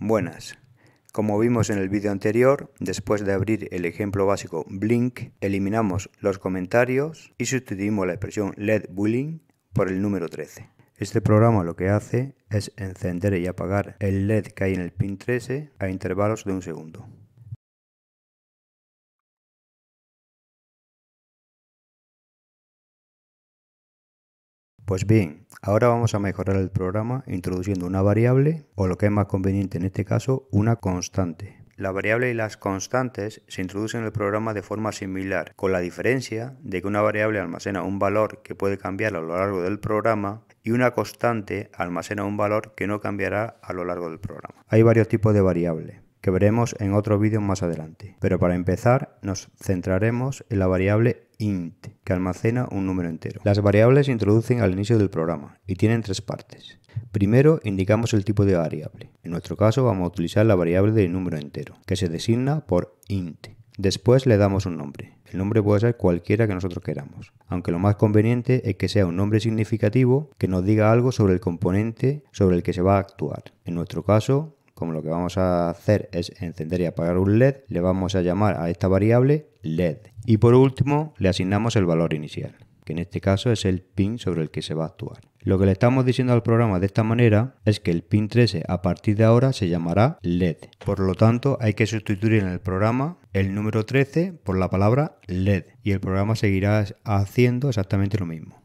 Buenas. Como vimos en el vídeo anterior, después de abrir el ejemplo básico Blink, eliminamos los comentarios y sustituimos la expresión LED Bullying por el número 13. Este programa lo que hace es encender y apagar el LED que hay en el pin 13 a intervalos de un segundo. Pues bien, ahora vamos a mejorar el programa introduciendo una variable o lo que es más conveniente en este caso, una constante. La variable y las constantes se introducen en el programa de forma similar, con la diferencia de que una variable almacena un valor que puede cambiar a lo largo del programa y una constante almacena un valor que no cambiará a lo largo del programa. Hay varios tipos de variables que veremos en otro vídeo más adelante. Pero para empezar nos centraremos en la variable int, que almacena un número entero. Las variables se introducen al inicio del programa y tienen tres partes. Primero indicamos el tipo de variable. En nuestro caso vamos a utilizar la variable de número entero, que se designa por int. Después le damos un nombre. El nombre puede ser cualquiera que nosotros queramos, aunque lo más conveniente es que sea un nombre significativo que nos diga algo sobre el componente sobre el que se va a actuar. En nuestro caso, como lo que vamos a hacer es encender y apagar un LED, le vamos a llamar a esta variable LED. Y por último, le asignamos el valor inicial, que en este caso es el pin sobre el que se va a actuar. Lo que le estamos diciendo al programa de esta manera es que el pin 13 a partir de ahora se llamará LED. Por lo tanto, hay que sustituir en el programa el número 13 por la palabra LED y el programa seguirá haciendo exactamente lo mismo.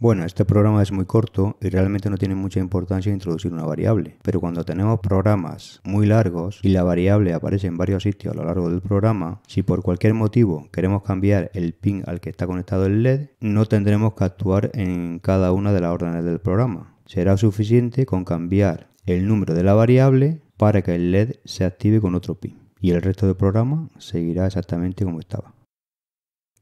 Bueno, este programa es muy corto y realmente no tiene mucha importancia introducir una variable, pero cuando tenemos programas muy largos y la variable aparece en varios sitios a lo largo del programa, si por cualquier motivo queremos cambiar el pin al que está conectado el LED, no tendremos que actuar en cada una de las órdenes del programa. Será suficiente con cambiar el número de la variable para que el LED se active con otro pin y el resto del programa seguirá exactamente como estaba.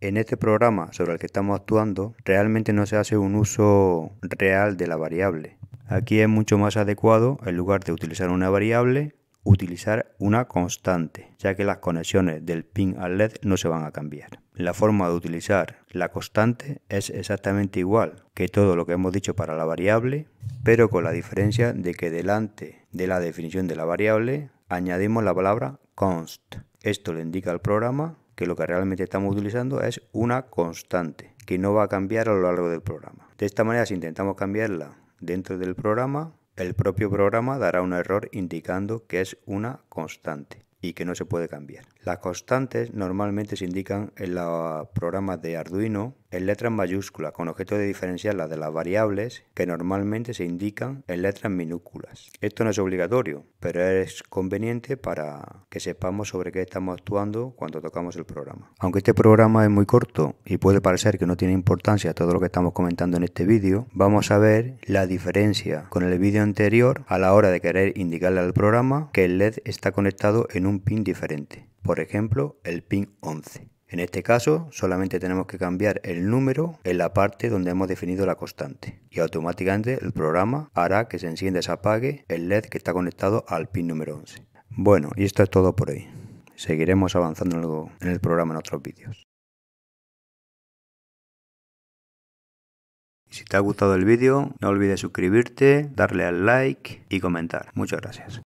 En este programa sobre el que estamos actuando, realmente no se hace un uso real de la variable. Aquí es mucho más adecuado, en lugar de utilizar una variable, utilizar una constante, ya que las conexiones del pin al LED no se van a cambiar. La forma de utilizar la constante es exactamente igual que todo lo que hemos dicho para la variable, pero con la diferencia de que delante de la definición de la variable añadimos la palabra const. Esto le indica al programa que lo que realmente estamos utilizando es una constante que no va a cambiar a lo largo del programa. De esta manera, si intentamos cambiarla dentro del programa, el propio programa dará un error indicando que es una constante y que no se puede cambiar. Las constantes normalmente se indican en los programas de Arduino en letras mayúsculas con objeto de diferenciarlas de las variables que normalmente se indican en letras minúsculas. Esto no es obligatorio, pero es conveniente para que sepamos sobre qué estamos actuando cuando tocamos el programa. Aunque este programa es muy corto y puede parecer que no tiene importancia todo lo que estamos comentando en este vídeo, vamos a ver la diferencia con el vídeo anterior a la hora de querer indicarle al programa que el LED está conectado en un pin diferente por ejemplo el pin 11. En este caso solamente tenemos que cambiar el número en la parte donde hemos definido la constante y automáticamente el programa hará que se encienda y se apague el LED que está conectado al pin número 11. Bueno, y esto es todo por hoy. Seguiremos avanzando en el programa en otros vídeos. Si te ha gustado el vídeo, no olvides suscribirte, darle al like y comentar. Muchas gracias.